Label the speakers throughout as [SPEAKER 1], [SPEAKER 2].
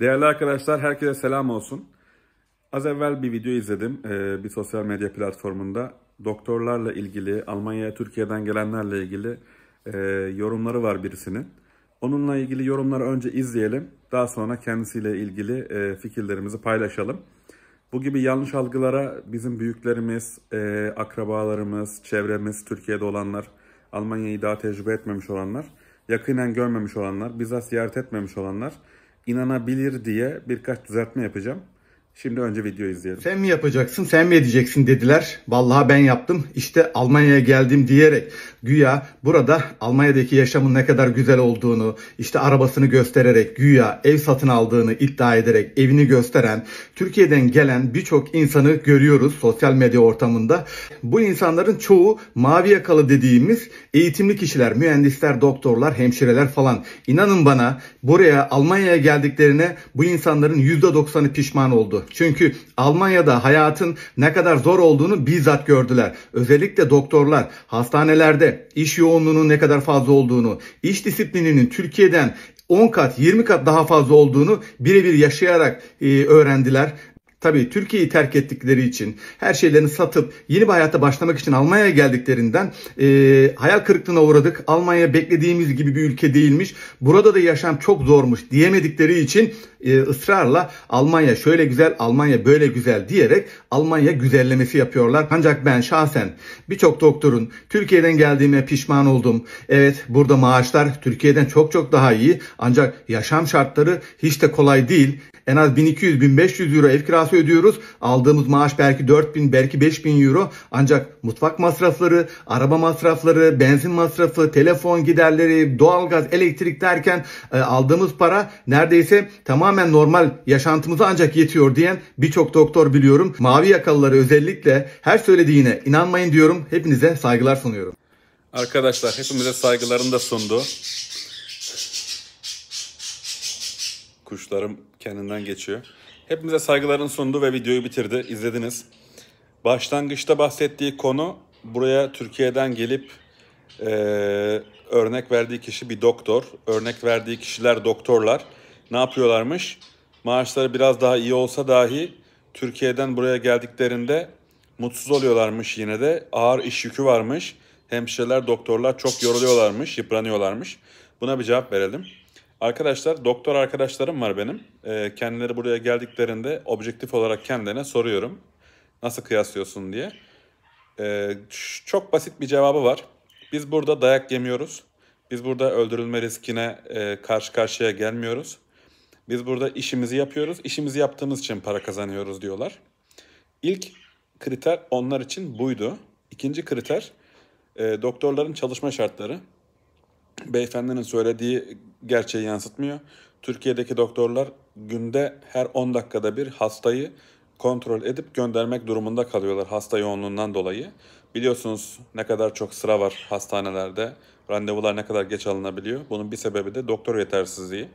[SPEAKER 1] Değerli arkadaşlar herkese selam olsun. Az evvel bir video izledim e, bir sosyal medya platformunda. Doktorlarla ilgili, Almanya'ya Türkiye'den gelenlerle ilgili e, yorumları var birisinin. Onunla ilgili yorumları önce izleyelim. Daha sonra kendisiyle ilgili e, fikirlerimizi paylaşalım. Bu gibi yanlış algılara bizim büyüklerimiz, akrabalarımız, çevremiz, Türkiye'de olanlar, Almanya'yı daha tecrübe etmemiş olanlar, yakinen görmemiş olanlar, bizzat ziyaret etmemiş olanlar inanabilir diye birkaç düzeltme yapacağım. Şimdi önce videoyu izleyelim. Sen mi
[SPEAKER 2] yapacaksın, sen mi edeceksin dediler. Vallahi ben yaptım. İşte Almanya'ya geldim diyerek güya burada Almanya'daki yaşamın ne kadar güzel olduğunu, işte arabasını göstererek güya ev satın aldığını iddia ederek evini gösteren, Türkiye'den gelen birçok insanı görüyoruz sosyal medya ortamında. Bu insanların çoğu mavi yakalı dediğimiz eğitimli kişiler, mühendisler, doktorlar, hemşireler falan. İnanın bana buraya Almanya'ya geldiklerine bu insanların %90'ı pişman oldu. Çünkü Almanya'da hayatın ne kadar zor olduğunu bizzat gördüler. Özellikle doktorlar hastanelerde iş yoğunluğunun ne kadar fazla olduğunu, iş disiplininin Türkiye'den 10 kat 20 kat daha fazla olduğunu birebir yaşayarak e, öğrendiler. Tabii Türkiye'yi terk ettikleri için her şeylerini satıp yeni bir hayata başlamak için Almanya'ya geldiklerinden e, hayal kırıklığına uğradık. Almanya beklediğimiz gibi bir ülke değilmiş. Burada da yaşam çok zormuş diyemedikleri için e, ısrarla Almanya şöyle güzel, Almanya böyle güzel diyerek Almanya güzellemesi yapıyorlar. Ancak ben şahsen birçok doktorun Türkiye'den geldiğime pişman oldum. Evet burada maaşlar Türkiye'den çok çok daha iyi ancak yaşam şartları hiç de kolay değil. En az 1200-1500 euro ev kirası ödüyoruz. Aldığımız maaş belki 4 bin belki 5 bin euro ancak mutfak masrafları, araba masrafları, benzin masrafı, telefon giderleri, doğalgaz, elektrik derken e, aldığımız para neredeyse tamamen normal yaşantımıza ancak yetiyor diyen birçok doktor biliyorum. Mavi yakalıları özellikle her söylediğine inanmayın diyorum. Hepinize saygılar sunuyorum.
[SPEAKER 1] Arkadaşlar hepimize saygılarını da sundu. Kuşlarım kendinden geçiyor. Hepimize saygıların sundu ve videoyu bitirdi. İzlediniz. Başlangıçta bahsettiği konu buraya Türkiye'den gelip e, örnek verdiği kişi bir doktor. Örnek verdiği kişiler doktorlar. Ne yapıyorlarmış? Maaşları biraz daha iyi olsa dahi Türkiye'den buraya geldiklerinde mutsuz oluyorlarmış yine de. Ağır iş yükü varmış. Hemşireler, doktorlar çok yoruluyorlarmış, yıpranıyorlarmış. Buna bir cevap verelim. Arkadaşlar doktor arkadaşlarım var benim. Ee, kendileri buraya geldiklerinde objektif olarak kendine soruyorum. Nasıl kıyaslıyorsun diye. Ee, çok basit bir cevabı var. Biz burada dayak yemiyoruz. Biz burada öldürülme riskine e, karşı karşıya gelmiyoruz. Biz burada işimizi yapıyoruz. İşimizi yaptığımız için para kazanıyoruz diyorlar. İlk kriter onlar için buydu. İkinci kriter e, doktorların çalışma şartları. Beyefendinin söylediği gerçeği yansıtmıyor. Türkiye'deki doktorlar günde her 10 dakikada bir hastayı kontrol edip göndermek durumunda kalıyorlar hasta yoğunluğundan dolayı. Biliyorsunuz ne kadar çok sıra var hastanelerde. Randevular ne kadar geç alınabiliyor. Bunun bir sebebi de doktor yetersizliği.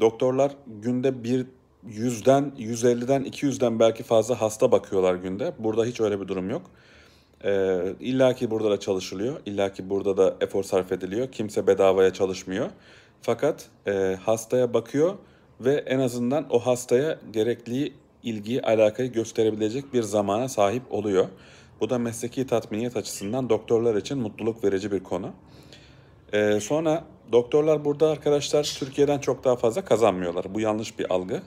[SPEAKER 1] Doktorlar günde bir 100'den, 150'den, 200'den belki fazla hasta bakıyorlar günde. Burada hiç öyle bir durum yok. E, ee, İlla ki burada da çalışılıyor. İlla ki burada da efor sarf ediliyor. Kimse bedavaya çalışmıyor. Fakat e, hastaya bakıyor ve en azından o hastaya gerekli ilgiyi, alakayı gösterebilecek bir zamana sahip oluyor. Bu da mesleki tatminiyet açısından doktorlar için mutluluk verici bir konu. Ee, sonra doktorlar burada arkadaşlar Türkiye'den çok daha fazla kazanmıyorlar. Bu yanlış bir algı.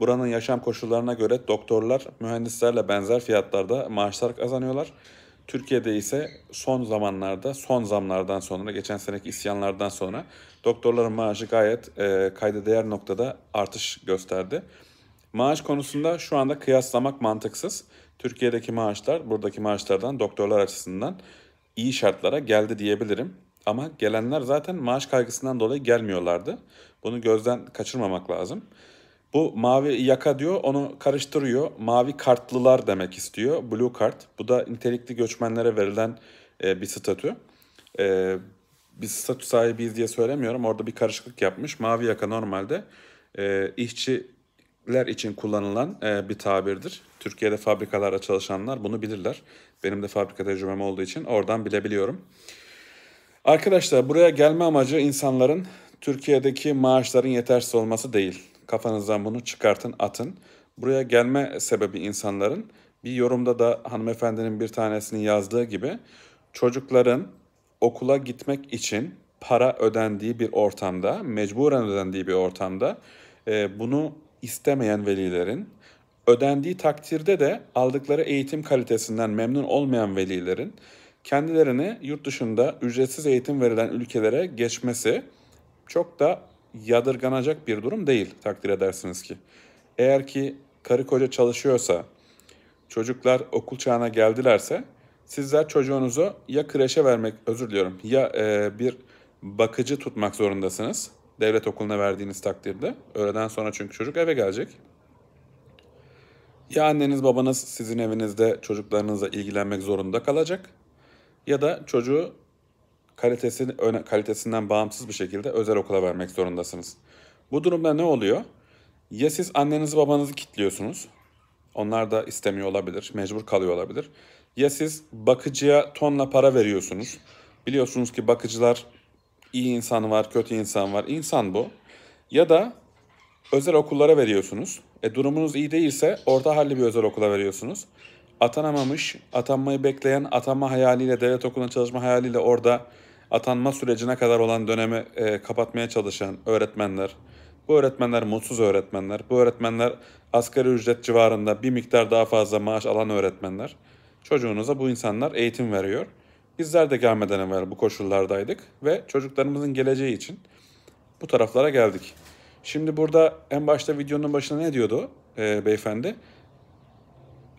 [SPEAKER 1] Buranın yaşam koşullarına göre doktorlar mühendislerle benzer fiyatlarda maaşlar kazanıyorlar. Türkiye'de ise son zamanlarda, son zamlardan sonra, geçen seneki isyanlardan sonra doktorların maaşı gayet e, kayda değer noktada artış gösterdi. Maaş konusunda şu anda kıyaslamak mantıksız. Türkiye'deki maaşlar buradaki maaşlardan doktorlar açısından iyi şartlara geldi diyebilirim. Ama gelenler zaten maaş kaygısından dolayı gelmiyorlardı. Bunu gözden kaçırmamak lazım. Bu mavi yaka diyor onu karıştırıyor. Mavi kartlılar demek istiyor. Blue card. Bu da nitelikli göçmenlere verilen e, bir statü. E, biz statü sahibiyiz diye söylemiyorum. Orada bir karışıklık yapmış. Mavi yaka normalde e, işçiler için kullanılan e, bir tabirdir. Türkiye'de fabrikalarda çalışanlar bunu bilirler. Benim de fabrika tecrübem olduğu için oradan bilebiliyorum. Arkadaşlar buraya gelme amacı insanların Türkiye'deki maaşların yetersiz olması değil. Kafanızdan bunu çıkartın, atın. Buraya gelme sebebi insanların bir yorumda da hanımefendinin bir tanesinin yazdığı gibi çocukların okula gitmek için para ödendiği bir ortamda, mecburen ödendiği bir ortamda e, bunu istemeyen velilerin, ödendiği takdirde de aldıkları eğitim kalitesinden memnun olmayan velilerin kendilerini yurt dışında ücretsiz eğitim verilen ülkelere geçmesi çok da yadırganacak bir durum değil takdir edersiniz ki. Eğer ki karı koca çalışıyorsa, çocuklar okul çağına geldilerse sizler çocuğunuzu ya kreşe vermek, özür diliyorum, ya e, bir bakıcı tutmak zorundasınız. Devlet okuluna verdiğiniz takdirde. Öğleden sonra çünkü çocuk eve gelecek. Ya anneniz babanız sizin evinizde çocuklarınızla ilgilenmek zorunda kalacak ya da çocuğu kalitesini, kalitesinden bağımsız bir şekilde özel okula vermek zorundasınız. Bu durumda ne oluyor? Ya siz annenizi babanızı kitliyorsunuz. Onlar da istemiyor olabilir, mecbur kalıyor olabilir. Ya siz bakıcıya tonla para veriyorsunuz. Biliyorsunuz ki bakıcılar iyi insan var, kötü insan var. İnsan bu. Ya da özel okullara veriyorsunuz. E durumunuz iyi değilse orta halli bir özel okula veriyorsunuz. Atanamamış, atanmayı bekleyen, atanma hayaliyle, devlet okuluna çalışma hayaliyle orada atanma sürecine kadar olan dönemi e, kapatmaya çalışan öğretmenler, bu öğretmenler mutsuz öğretmenler, bu öğretmenler asgari ücret civarında bir miktar daha fazla maaş alan öğretmenler. Çocuğunuza bu insanlar eğitim veriyor. Bizler de gelmeden evvel bu koşullardaydık ve çocuklarımızın geleceği için bu taraflara geldik. Şimdi burada en başta videonun başına ne diyordu e, beyefendi?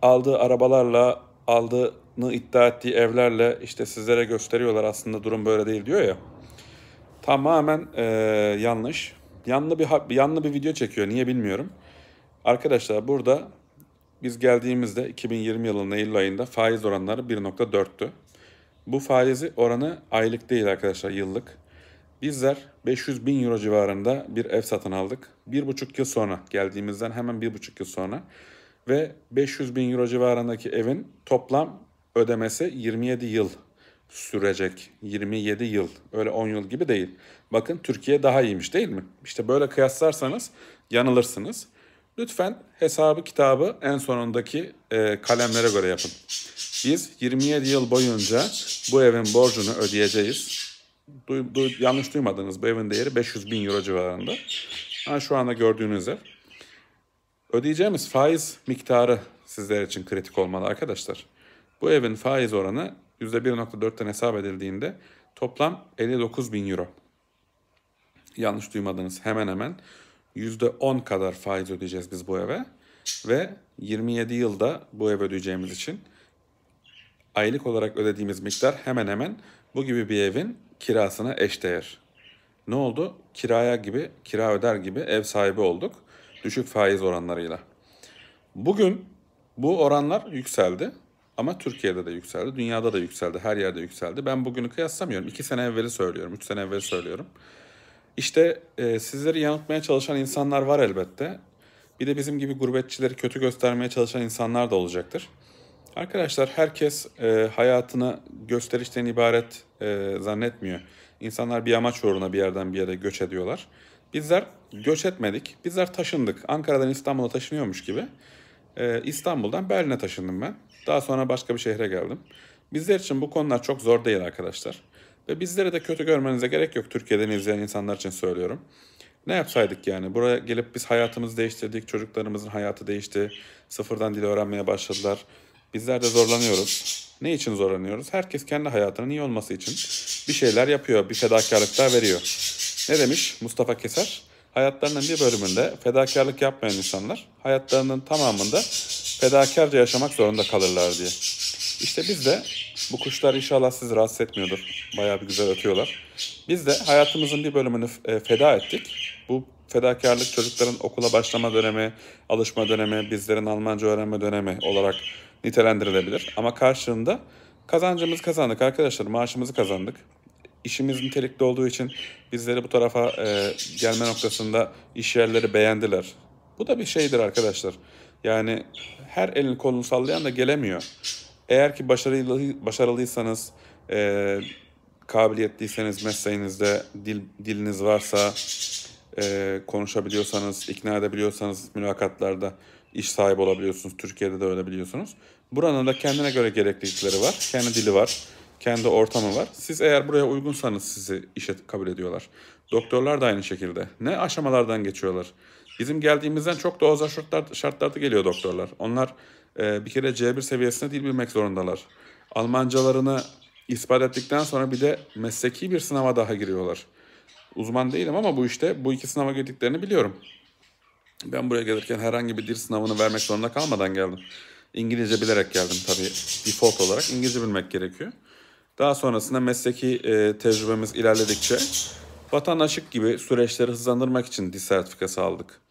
[SPEAKER 1] Aldığı arabalarla, aldığı iddia ettiği evlerle işte sizlere gösteriyorlar aslında durum böyle değil diyor ya. Tamamen e, yanlış. Yanlı bir yanlı bir video çekiyor niye bilmiyorum. Arkadaşlar burada biz geldiğimizde 2020 yılının Eylül ayında faiz oranları 1.4'tü. Bu faizi oranı aylık değil arkadaşlar yıllık. Bizler 500 bin euro civarında bir ev satın aldık. Bir buçuk yıl sonra geldiğimizden hemen bir buçuk yıl sonra ve 500 bin euro civarındaki evin toplam ödemesi 27 yıl sürecek. 27 yıl öyle 10 yıl gibi değil. Bakın Türkiye daha iyiymiş değil mi? İşte böyle kıyaslarsanız yanılırsınız. Lütfen hesabı kitabı en sonundaki e, kalemlere göre yapın. Biz 27 yıl boyunca bu evin borcunu ödeyeceğiz. Du, du, yanlış duymadınız bu evin değeri 500 bin euro civarında. Ha, şu anda gördüğünüz ev. Ödeyeceğimiz faiz miktarı sizler için kritik olmalı arkadaşlar. Bu evin faiz oranı %1.4'ten hesap edildiğinde toplam 59 bin euro. Yanlış duymadınız hemen hemen %10 kadar faiz ödeyeceğiz biz bu eve. Ve 27 yılda bu ev ödeyeceğimiz için aylık olarak ödediğimiz miktar hemen hemen bu gibi bir evin kirasına eşdeğer. Ne oldu? Kiraya gibi, kira öder gibi ev sahibi olduk. Düşük faiz oranlarıyla. Bugün bu oranlar yükseldi. Ama Türkiye'de de yükseldi, dünyada da yükseldi, her yerde yükseldi. Ben bugünü kıyaslamıyorum. iki sene evveli söylüyorum, üç sene evveli söylüyorum. İşte e, sizleri yanıltmaya çalışan insanlar var elbette. Bir de bizim gibi gurbetçileri kötü göstermeye çalışan insanlar da olacaktır. Arkadaşlar herkes e, hayatını gösterişten ibaret e, zannetmiyor. İnsanlar bir amaç uğruna bir yerden bir yere göç ediyorlar. Bizler göç etmedik. Bizler taşındık. Ankara'dan İstanbul'a taşınıyormuş gibi e, İstanbul'dan Berlin'e taşındım ben. Daha sonra başka bir şehre geldim. Bizler için bu konular çok zor değil arkadaşlar. Ve bizleri de kötü görmenize gerek yok Türkiye'den izleyen insanlar için söylüyorum. Ne yapsaydık yani? Buraya gelip biz hayatımızı değiştirdik, çocuklarımızın hayatı değişti. Sıfırdan dil öğrenmeye başladılar. Bizler de zorlanıyoruz. Ne için zorlanıyoruz? Herkes kendi hayatının iyi olması için bir şeyler yapıyor, bir fedakarlıklar veriyor. Ne demiş Mustafa Keser? Hayatlarının bir bölümünde fedakarlık yapmayan insanlar hayatlarının tamamında fedakarca yaşamak zorunda kalırlar diye. İşte biz de bu kuşlar inşallah sizi rahatsız etmiyordur. Bayağı bir güzel ötüyorlar. Biz de hayatımızın bir bölümünü e, feda ettik. Bu fedakarlık çocukların okula başlama dönemi, alışma dönemi, bizlerin Almanca öğrenme dönemi olarak nitelendirilebilir. Ama karşılığında kazancımızı kazandık arkadaşlar, maaşımızı kazandık işimiz nitelikli olduğu için bizleri bu tarafa e, gelme noktasında iş yerleri beğendiler. Bu da bir şeydir arkadaşlar. Yani her elin kolunu sallayan da gelemiyor. Eğer ki başarılı başarılıysanız, e, kabiliyetliyseniz mesleğinizde, dil, diliniz varsa, e, konuşabiliyorsanız, ikna edebiliyorsanız mülakatlarda iş sahibi olabiliyorsunuz. Türkiye'de de öyle biliyorsunuz. Buranın da kendine göre gereklilikleri var. Kendi dili var kendi ortamı var. Siz eğer buraya uygunsanız sizi işe kabul ediyorlar. Doktorlar da aynı şekilde. Ne aşamalardan geçiyorlar? Bizim geldiğimizden çok daha özel şartlar, şartlarda geliyor doktorlar. Onlar e, bir kere C1 seviyesinde dil bilmek zorundalar. Almancalarını ispat ettikten sonra bir de mesleki bir sınava daha giriyorlar. Uzman değilim ama bu işte bu iki sınava girdiklerini biliyorum. Ben buraya gelirken herhangi bir dil sınavını vermek zorunda kalmadan geldim. İngilizce bilerek geldim tabii. Default olarak İngilizce bilmek gerekiyor. Daha sonrasında mesleki e, tecrübemiz ilerledikçe vatandaşlık gibi süreçleri hızlandırmak için diş sertifikası aldık.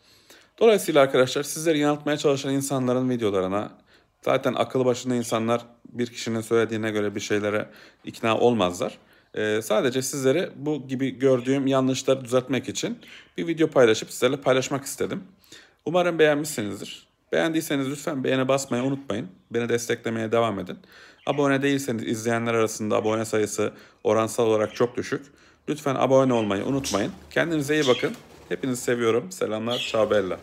[SPEAKER 1] Dolayısıyla arkadaşlar sizleri yanıltmaya çalışan insanların videolarına zaten akıllı başında insanlar bir kişinin söylediğine göre bir şeylere ikna olmazlar. Ee, sadece sizlere bu gibi gördüğüm yanlışları düzeltmek için bir video paylaşıp sizlerle paylaşmak istedim. Umarım beğenmişsinizdir. Beğendiyseniz lütfen beğene basmayı unutmayın. Beni desteklemeye devam edin. Abone değilseniz izleyenler arasında abone sayısı oransal olarak çok düşük. Lütfen abone olmayı unutmayın. Kendinize iyi bakın. Hepinizi seviyorum. Selamlar. Ciao